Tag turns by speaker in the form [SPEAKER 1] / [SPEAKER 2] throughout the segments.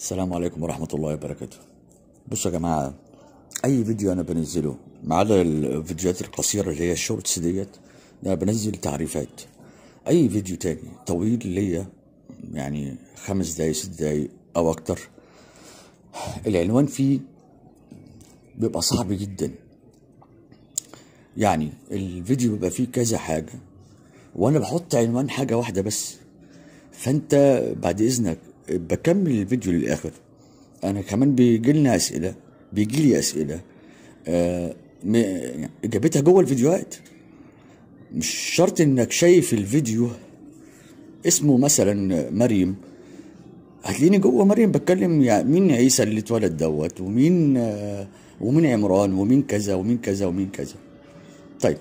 [SPEAKER 1] السلام عليكم ورحمة الله وبركاته بصوا يا جماعة أي فيديو أنا بنزله ما عدا الفيديوهات القصيرة اللي هي الشورتس ديت أنا بنزل تعريفات أي فيديو تاني طويل ليا يعني خمس دقايق ست دقايق أو أكتر العنوان فيه بيبقى صعب جدا يعني الفيديو بيبقى فيه كذا حاجة وأنا بحط عنوان حاجة واحدة بس فأنت بعد إذنك بكمل الفيديو للاخر انا كمان بيجي لنا اسئله بيجي لي اسئله آه اجابتها جوه الفيديوهات مش شرط انك شايف الفيديو اسمه مثلا مريم هتلاقيني جوه مريم بتكلم يعني مين عيسى اللي اتولد دوت ومين آه ومين عمران ومين كذا ومين كذا ومين كذا طيب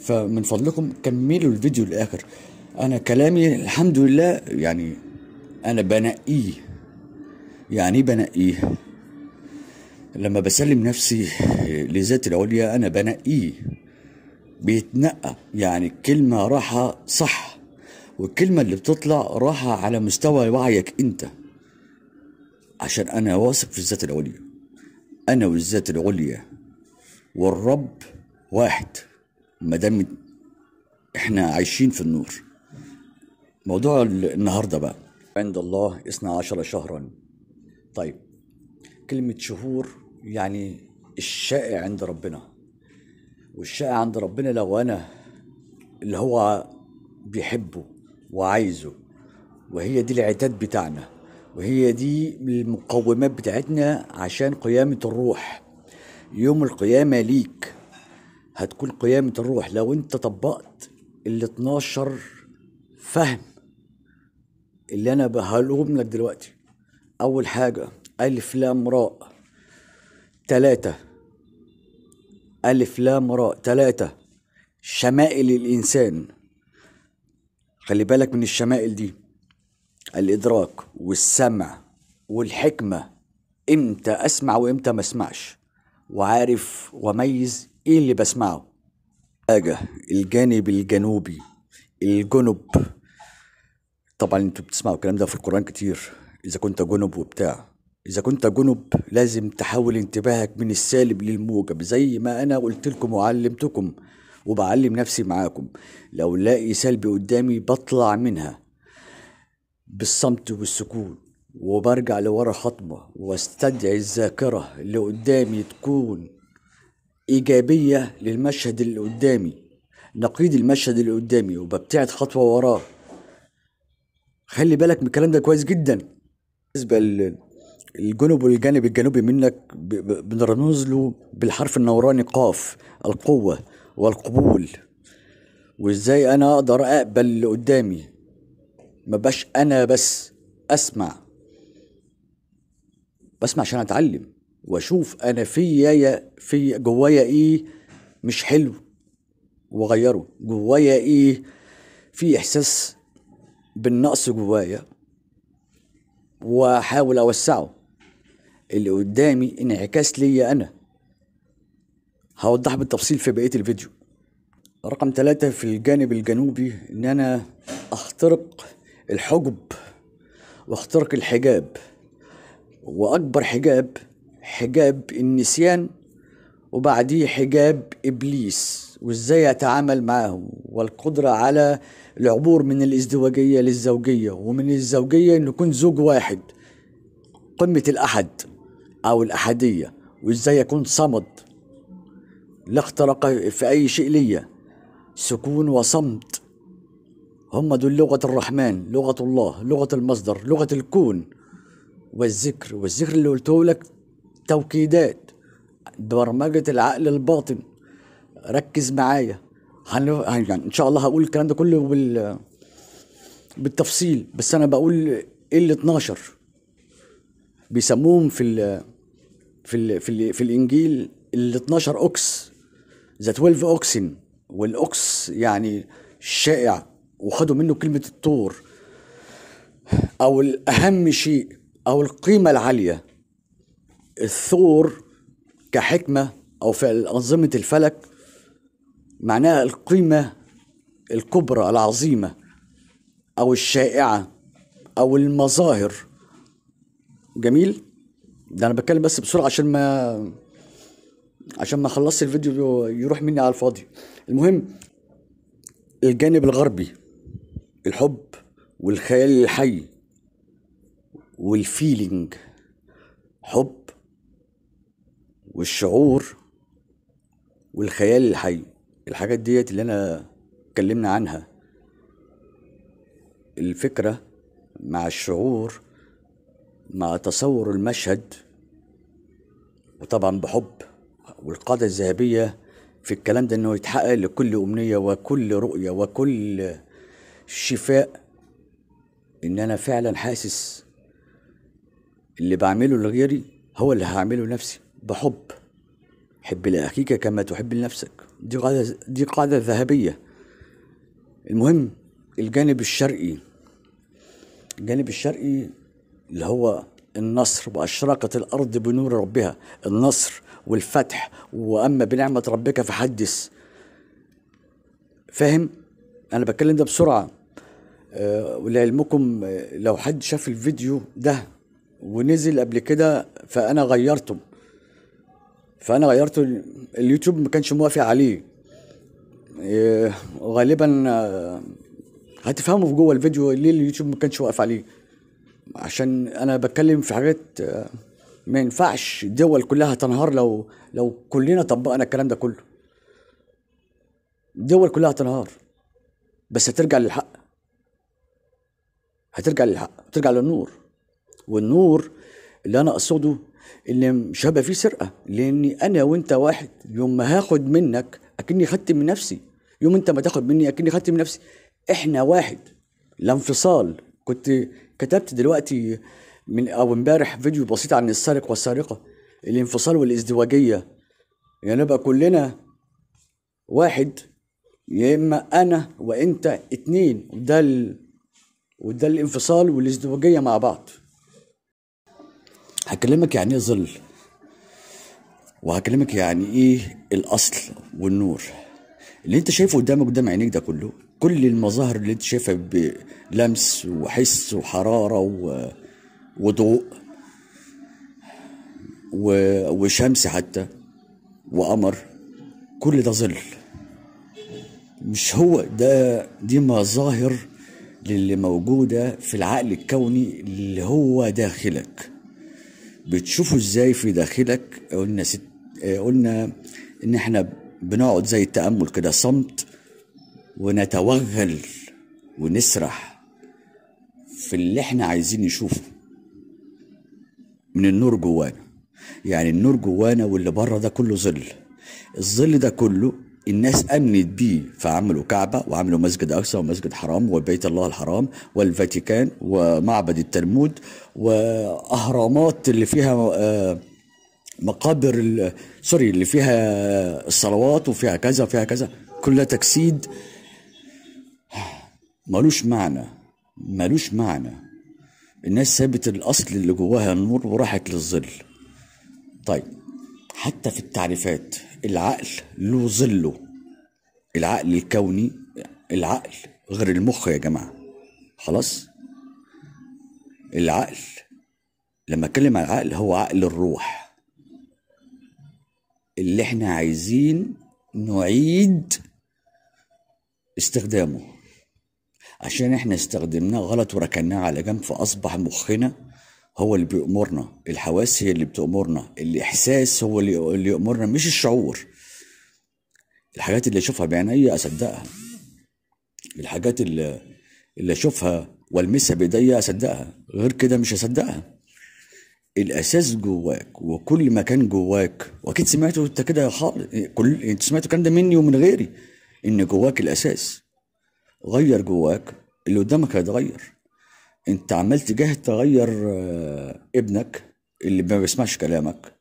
[SPEAKER 1] فمن فضلكم كملوا الفيديو للاخر انا كلامي الحمد لله يعني انا بنقيه يعني بنقيه لما بسلم نفسي لذات العليا انا بنقيه بيتنقى يعني الكلمة راحة صح والكلمة اللي بتطلع راحة على مستوى وعيك انت عشان انا واثق في الذات العليا انا والذات العليا والرب واحد ما دام احنا عايشين في النور موضوع النهارده بقى عند الله اثنا عشر شهرا طيب كلمة شهور يعني الشائع عند ربنا والشائع عند ربنا لو أنا اللي هو بيحبه وعايزه وهي دي العتاد بتاعنا وهي دي المقومات بتاعتنا عشان قيامة الروح يوم القيامة ليك هتكون قيامة الروح لو انت طبقت ال 12 فهم اللي انا بهلهم لك دلوقتي اول حاجه الف لام راء تلاتة الف لام راء تلاتة شمائل الانسان خلي بالك من الشمائل دي الادراك والسمع والحكمه امتى اسمع وامتى ما اسمعش وعارف وميز ايه اللي بسمعه حاجه الجانب الجنوبي الجنب طبعا انتوا بتسمعوا الكلام ده في القرآن كتير إذا كنت جنب وبتاع إذا كنت جنب لازم تحول انتباهك من السالب للموجب زي ما أنا قلت لكم وعلمتكم وبعلم نفسي معاكم لو لاقي سلبي قدامي بطلع منها بالصمت والسكون وبرجع لورا خطبه واستدعي الذاكرة اللي قدامي تكون إيجابية للمشهد اللي قدامي نقيض المشهد اللي قدامي وببتعد خطوة وراه خلي بالك من الكلام ده كويس جدا بالنسبه للجنوب والجانب الجنوبي منك بنرمز له بالحرف النوراني قاف القوه والقبول وازاي انا اقدر اقبل اللي قدامي ما بقاش انا بس اسمع بسمع عشان اتعلم واشوف انا فيا في جوايا ايه مش حلو واغيره جوايا ايه في احساس بالنقص جوايا واحاول اوسعه اللي قدامي انعكاس ليا انا هوضح بالتفصيل في بقيه الفيديو رقم ثلاثة في الجانب الجنوبي ان انا اخترق الحجب واخترق الحجاب واكبر حجاب حجاب النسيان وبعديه حجاب ابليس وازاي اتعامل معاهم والقدرة على العبور من الازدواجية للزوجية ومن الزوجية ان يكون زوج واحد قمة الاحد او الاحدية وازاي اكون صمد لا اخترق في اي شيء ليا سكون وصمت هم دول لغة الرحمن لغة الله لغة المصدر لغة الكون والذكر والذكر اللي قلته لك توكيدات برمجة العقل الباطن ركز معايا يعني ان شاء الله هقول الكلام ده كله بال بالتفصيل بس انا بقول ال 12 بيسموهم في ال في ال في, ال في الانجيل ال 12 اوكس ذا 12 اوكسن والاوكس يعني شائع وخدوا منه كلمه الطور او الاهم شيء او القيمه العاليه الثور كحكمه او في انظمه الفلك معناها القيمة الكبرى العظيمة أو الشائعة أو المظاهر جميل ده أنا بتكلم بس بسرعة عشان ما عشان ما خلصت الفيديو يروح مني على الفاضي المهم الجانب الغربي الحب والخيال الحي والفيلينج حب والشعور والخيال الحي الحاجات ديت اللي انا اتكلمنا عنها الفكرة مع الشعور مع تصور المشهد وطبعا بحب والقاعدة الذهبية في الكلام ده انه يتحقق لكل امنية وكل رؤية وكل شفاء ان انا فعلا حاسس اللي بعمله لغيري هو اللي هعمله لنفسي بحب حب لاخيك كما تحب لنفسك دي قاعدة دي قاعدة ذهبية المهم الجانب الشرقي الجانب الشرقي اللي هو النصر وأشرقت الأرض بنور ربها النصر والفتح وأما بنعمة ربك فحدث فاهم أنا بتكلم ده بسرعة أه ولعلمكم آه، لو حد شاف الفيديو ده ونزل قبل كده فأنا غيرته فانا غيرت اليوتيوب ما كانش موافق عليه إيه، غالبا آه، هتفهموا في جوه الفيديو ليه اليوتيوب ما كانش واقف عليه عشان انا بتكلم في حاجات آه، ما ينفعش الدول كلها تنهار لو لو كلنا طبقنا الكلام ده كله الدول كلها هتنهار بس هترجع للحق هترجع للحق هترجع للنور والنور اللي انا اقصده اللي مش هبقى فيه سرقه لاني انا وانت واحد يوم ما هاخد منك اكني خدت من نفسي يوم انت ما تاخد مني اكني خدت من نفسي احنا واحد لا انفصال كنت كتبت دلوقتي من او امبارح فيديو بسيط عن السارق والسارقه الانفصال والازدواجيه يعني نبقى كلنا واحد يا اما انا وانت اتنين وده ال... وده الانفصال والازدواجيه مع بعض هكلمك يعني ايه ظل وهكلمك يعني ايه الاصل والنور اللي انت شايفه قدامك قدام عينيك ده كله كل المظاهر اللي انت شايفها بلمس وحس وحرارة و... وضوء و... وشمس حتى وقمر كل ده ظل مش هو ده دي مظاهر للي موجودة في العقل الكوني اللي هو داخلك بتشوفه ازاي في داخلك قلنا ست آه، قلنا ان احنا بنقعد زي التامل كده صمت ونتوغل ونسرح في اللي احنا عايزين نشوفه من النور جوانا يعني النور جوانا واللي بره ده كله ظل الظل ده كله الناس امنت بيه فعملوا كعبه وعملوا مسجد اقصى ومسجد حرام وبيت الله الحرام والفاتيكان ومعبد التلمود واهرامات اللي فيها آه، مقابر سوري اللي فيها الصلوات وفيها كذا وفيها كذا كلها تجسيد ملوش معنى ملوش معنى الناس سابت الاصل اللي جواها النور وراحت للظل طيب حتى في التعريفات العقل له ظله العقل الكوني العقل غير المخ يا جماعة خلاص العقل لما اتكلم عن العقل هو عقل الروح اللي احنا عايزين نعيد استخدامه عشان احنا استخدمناه غلط وركناه على جنب فاصبح مخنا هو اللي بيأمرنا الحواس هي اللي بتأمرنا الإحساس هو اللي يأمرنا مش الشعور الحاجات اللي أشوفها بعيني أصدقها الحاجات اللي, اللي أشوفها والمسها بإيديا أصدقها غير كده مش هصدقها الأساس جواك وكل ما كان جواك وأكيد سمعته أنت كده كل أنت سمعت الكلام ده مني ومن غيري إن جواك الأساس غير جواك اللي قدامك هيتغير انت عملت جهد تغير آه، ابنك اللي ما بيسمعش كلامك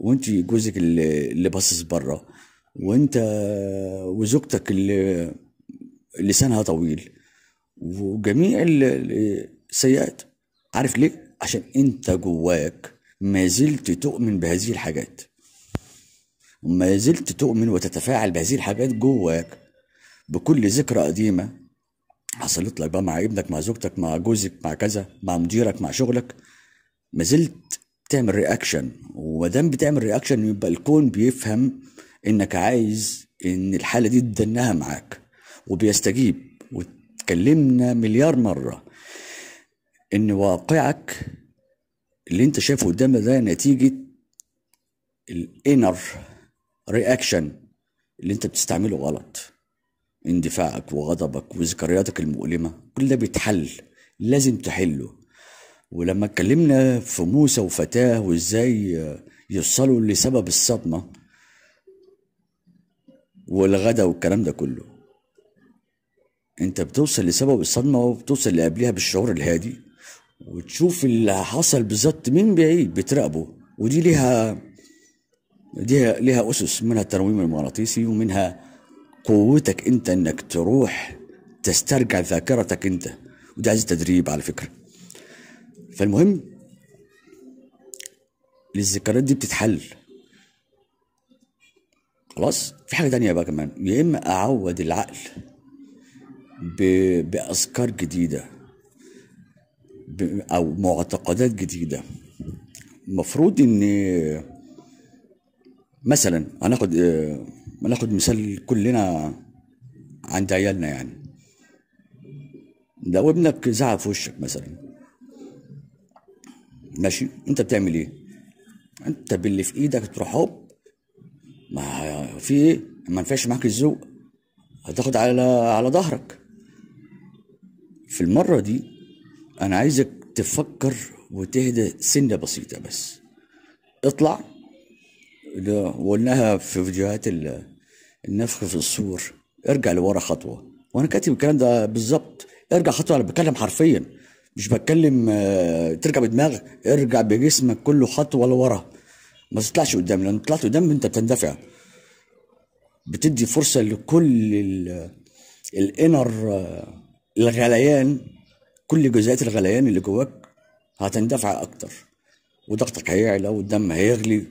[SPEAKER 1] وانت جوزك اللي, اللي باصص بره وانت آه، وزوجتك اللي لسانها طويل وجميع السيئات عارف ليه عشان انت جواك ما زلت تؤمن بهذه الحاجات ما زلت تؤمن وتتفاعل بهذه الحاجات جواك بكل ذكرى قديمه حصلت لك بقى مع ابنك مع زوجتك مع جوزك مع كذا مع مديرك مع شغلك ما زلت بتعمل رياكشن وما دام بتعمل رياكشن يبقى الكون بيفهم انك عايز ان الحاله دي تدنها معاك وبيستجيب واتكلمنا مليار مره ان واقعك اللي انت شايفه قدامك ده نتيجه الانر رياكشن اللي انت بتستعمله غلط اندفاعك وغضبك وذكرياتك المؤلمة كل ده بيتحل لازم تحله ولما اتكلمنا في موسى وفتاه وازاي يوصلوا لسبب الصدمة والغدا والكلام ده كله انت بتوصل لسبب الصدمة وبتوصل اللي قبلها بالشعور الهادي وتشوف اللي حصل بالظبط من بعيد بتراقبه ودي ليها دي ليها اسس منها التنويم المغناطيسي ومنها قوتك انت انك تروح تسترجع ذاكرتك انت وده عايز تدريب على فكره فالمهم الذكريات دي بتتحل خلاص في حاجه تانية بقى كمان يا اما اعود العقل ب... باذكار جديده ب... او معتقدات جديده المفروض ان مثلا هناخد آه، ناخد مثال كلنا عند عيالنا يعني لو ابنك زعق في وشك مثلا ماشي انت بتعمل ايه انت باللي في ايدك تروح هوب ما في ايه ما ينفعش معاك الذوق هتاخد على على ظهرك في المره دي انا عايزك تفكر وتهدى سنه بسيطه بس اطلع وقلناها في فيديوهات النفخ في الصور ارجع لورا خطوه وانا كاتب الكلام ده بالظبط ارجع خطوه انا بتكلم حرفيا مش بتكلم آه، ترجع بدماغ ارجع بجسمك كله خطوه لورا ما تطلعش قدام لان طلعت قدام انت بتندفع بتدي فرصه لكل الانر آه، الغليان كل جزيئات الغليان اللي جواك هتندفع اكتر وضغطك هيعلى والدم هيغلي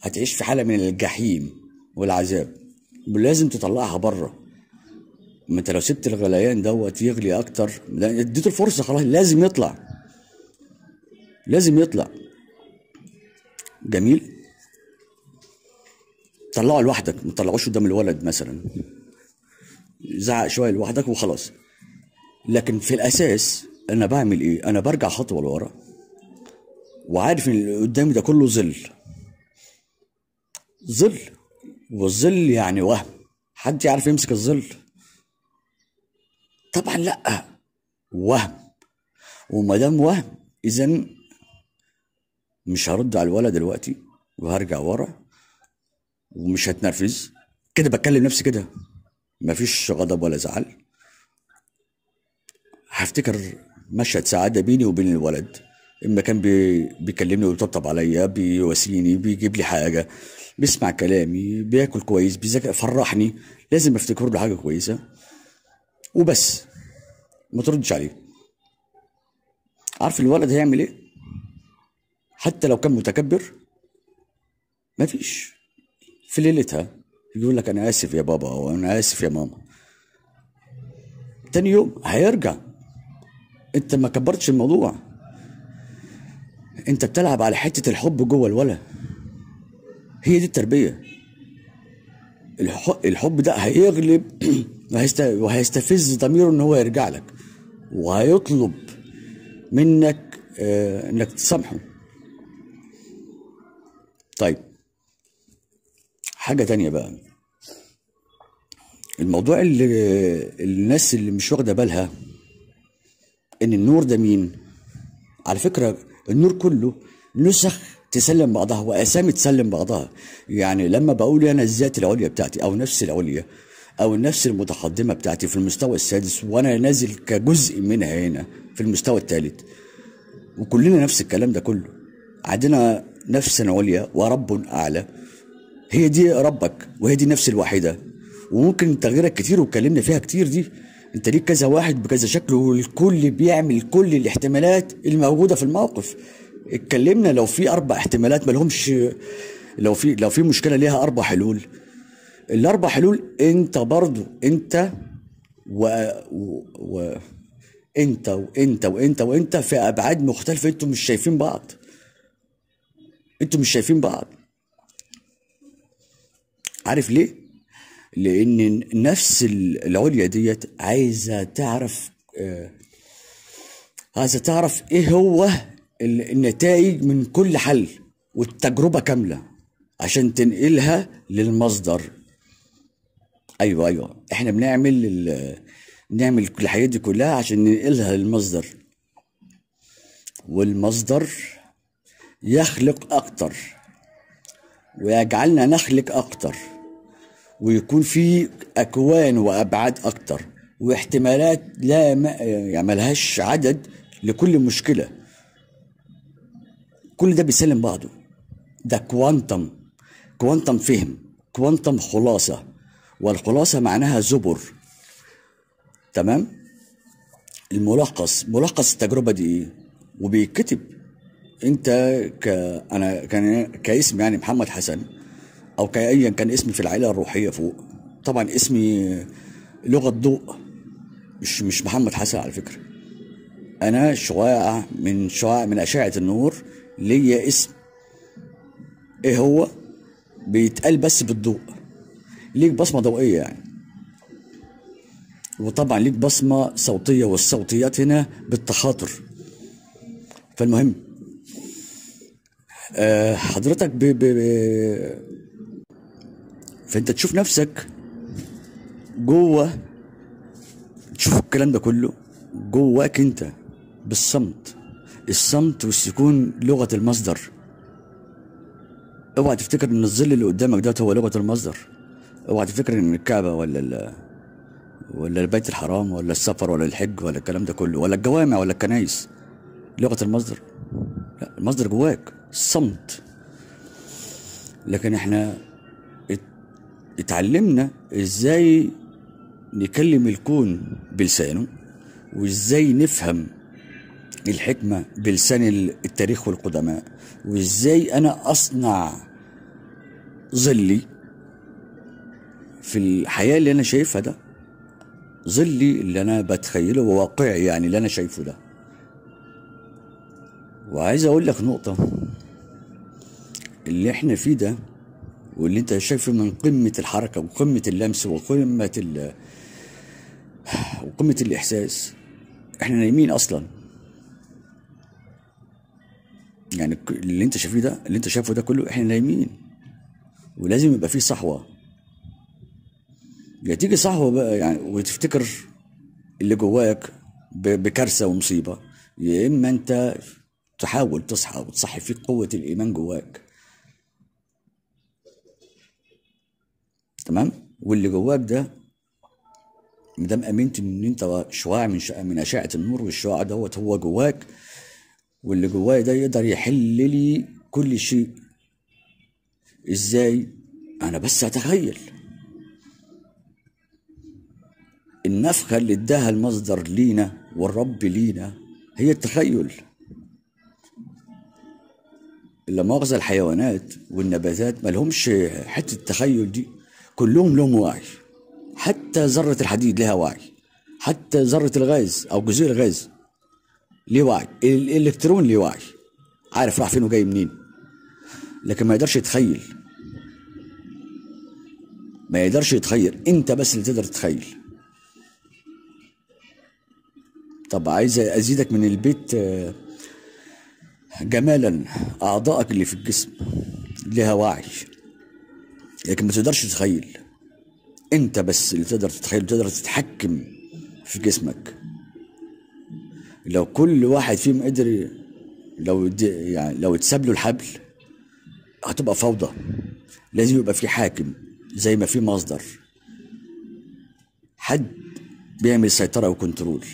[SPEAKER 1] هتعيش في حاله من الجحيم والعذاب لازم تطلعها بره ما انت لو سبت الغليان دوت يغلي اكتر اديته الفرصه خلاص لازم يطلع لازم يطلع جميل طلعه لوحدك ما تطلعوش قدام الولد مثلا زعق شويه لوحدك وخلاص لكن في الاساس انا بعمل ايه انا برجع خطوه لورا وعارف ان اللي قدامي ده كله ظل ظل والظل يعني وهم حد يعرف يمسك الظل طبعا لا وهم وما دام وهم اذا مش هرد على الولد دلوقتي وهرجع ورا ومش هتنرفز كده بتكلم نفسي كده مفيش غضب ولا زعل هفتكر مشهد سعادة بيني وبين الولد إما كان بيكلمني ويطبطب عليا بيواسيني بيجيب لي حاجة بيسمع كلامي بياكل كويس بيذاكر فرحني لازم افتكر له حاجه كويسه وبس ما تردش عليه عارف الولد هيعمل ايه حتى لو كان متكبر مفيش في ليلتها يقول لك انا اسف يا بابا او انا اسف يا ماما تاني يوم هيرجع انت ما كبرتش الموضوع انت بتلعب على حته الحب جوه الولد هي دي التربيه الحب ده هيغلب وهيستفز ضميره ان هو يرجع لك وهيطلب منك آه، انك تسامحه طيب حاجه تانية بقى الموضوع اللي الناس اللي مش واخده بالها ان النور ده مين على فكره النور كله نسخ تسلم بعضها واسامي تسلم بعضها يعني لما بقول انا الذات العليا بتاعتي او نفس العليا او النفس المتقدمه بتاعتي في المستوى السادس وانا نازل كجزء منها هنا في المستوى الثالث وكلنا نفس الكلام ده كله عندنا نفس عليا ورب اعلى هي دي ربك وهي دي النفس الواحده وممكن تغييرك كتير واتكلمنا فيها كتير دي انت ليك كذا واحد بكذا شكل والكل بيعمل كل الاحتمالات الموجوده في الموقف اتكلمنا لو في اربع احتمالات ما لهمش لو في لو في مشكله ليها اربع حلول الاربع حلول انت برضو انت و, و... و... انت وانت وانت وانت في ابعاد مختلفه انتوا مش شايفين بعض انتوا مش شايفين بعض عارف ليه لان النفس العليا ديت عايزه تعرف آه عايزه تعرف ايه هو النتائج من كل حل والتجربة كاملة عشان تنقلها للمصدر ايوه ايوه احنا بنعمل بنعمل الحاجات دي كلها عشان ننقلها للمصدر والمصدر يخلق اكتر ويجعلنا نخلق اكتر ويكون في اكوان وابعاد اكتر واحتمالات لا ما يعني ملهاش عدد لكل مشكله كل ده بيسلم بعضه ده كوانتم كوانتم فهم كوانتم خلاصة والخلاصة معناها زبر تمام الملخص ملخص التجربة دي وبيكتب إيه؟ وبيتكتب انت ك انا كان كاسم يعني محمد حسن او كايا كان اسمي في العائلة الروحية فوق طبعا اسمي لغة ضوء مش مش محمد حسن على فكرة انا شعاع من شعاع من اشعة النور ليا اسم ايه هو بيتقال بس بالضوء ليك بصمه ضوئيه يعني وطبعا ليك بصمه صوتيه والصوتيات هنا بالتخاطر فالمهم آه حضرتك ب فانت تشوف نفسك جوه تشوف الكلام ده كله جواك انت بالصمت الصمت والسكون لغة المصدر اوعى تفتكر ان الظل اللي قدامك دوت هو لغة المصدر اوعى تفتكر ان الكعبة ولا ال ولا البيت الحرام ولا السفر ولا الحج ولا الكلام ده كله ولا الجوامع ولا الكنايس لغة المصدر لا المصدر جواك الصمت لكن احنا اتعلمنا ازاي نكلم الكون بلسانه وازاي نفهم الحكمة بلسان التاريخ والقدماء وازاي انا اصنع ظلي في الحياة اللي انا شايفها ده ظلي اللي انا بتخيله وواقعي يعني اللي انا شايفه ده وعايز اقول لك نقطة اللي احنا فيه ده واللي انت شايفه من قمة الحركة وقمة اللمس وقمة ال وقمة الإحساس احنا نايمين أصلا يعني اللي انت شايفه ده اللي انت شايفه ده كله احنا نايمين ولازم يبقى فيه صحوه يا تيجي صحوه بقى يعني وتفتكر اللي جواك بكارثه ومصيبه يا اما انت تحاول تصحى وتصحي فيك قوه الايمان جواك تمام واللي جواك ده ما دام امنت ان انت شعاع من شعاع من اشعه النور والشعاع دوت هو جواك واللي جوايا ده يقدر يحل لي كل شيء ازاي انا بس اتخيل النفخه اللي اداها المصدر لينا والرب لينا هي التخيل لا مؤاخذه الحيوانات والنباتات مالهمش حته التخيل دي كلهم لهم وعي حتى ذره الحديد لها وعي حتى ذره الغاز او جزيء الغاز لواي الالكترون لواي عارف راح فين وجاي منين لكن ما يقدرش يتخيل ما يقدرش يتخيل انت بس اللي تقدر تتخيل طب عايز ازيدك من البيت آه، جمالا اعضائك اللي في الجسم لها وعي لكن ما تقدرش تتخيل انت بس اللي تقدر تتخيل تقدر تتحكم في جسمك لو كل واحد فيهم قدر لو يعني لو اتساب له الحبل هتبقى فوضى لازم يبقى في حاكم زي ما في مصدر حد بيعمل سيطرة وكنترول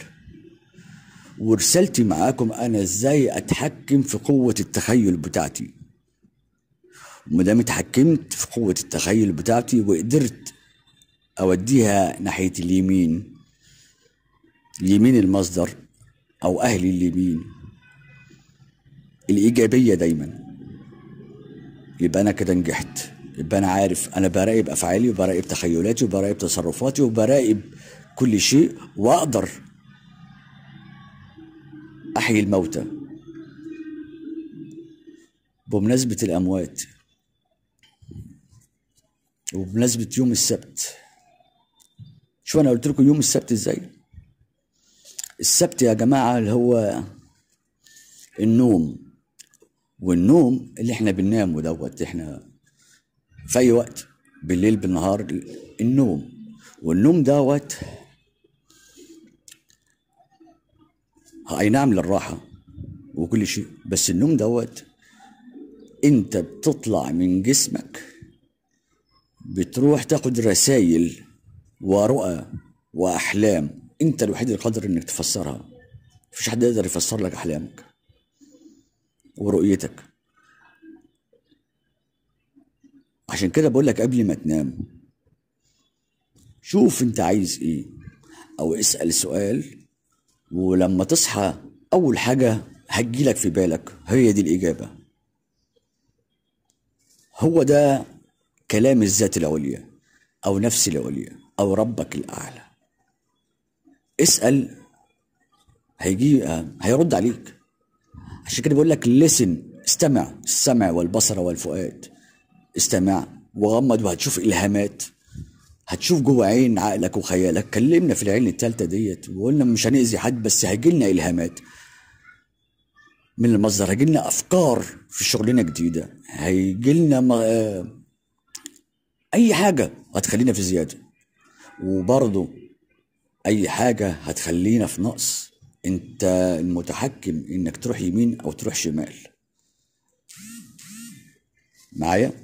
[SPEAKER 1] ورسالتي معاكم انا ازاي اتحكم في قوة التخيل بتاعتي دام اتحكمت في قوة التخيل بتاعتي وقدرت اوديها ناحية اليمين يمين المصدر أو أهل اليمين الإيجابية دايما يبقى أنا كده نجحت يبقى أنا عارف أنا براقب أفعالي وبراقب تخيلاتي وبراقب تصرفاتي وبراقب كل شيء وأقدر أحيي الموتى بمناسبة الأموات وبمناسبة يوم السبت شو أنا قلت لكم يوم السبت إزاي؟ السبت يا جماعة اللي هو النوم والنوم اللي احنا بننامه دوت احنا في اي وقت بالليل بالنهار النوم والنوم دوت اي نعم للراحة وكل شيء بس النوم دوت انت بتطلع من جسمك بتروح تاخد رسايل ورؤى واحلام انت الوحيد اللي قادر انك تفسرها مفيش حد يقدر يفسر لك احلامك ورؤيتك عشان كده بقول لك قبل ما تنام شوف انت عايز ايه او اسال سؤال ولما تصحى اول حاجه هتجيلك في بالك هي دي الاجابه هو ده كلام الذات العليا او نفس العليا او ربك الاعلى اسال هيجي هيرد عليك عشان كده بيقول لك لسن استمع السمع والبصر والفؤاد استمع وغمض وهتشوف الهامات هتشوف جوه عين عقلك وخيالك كلمنا في العين التالتة ديت وقلنا مش هنأذي حد بس هيجيلنا إلهامات من المصدر هيجيلنا أفكار في شغلنا جديدة هيجيلنا م... آه، أي حاجة هتخلينا في زيادة وبرضه اي حاجه هتخلينا في نقص انت المتحكم انك تروح يمين او تروح شمال معايا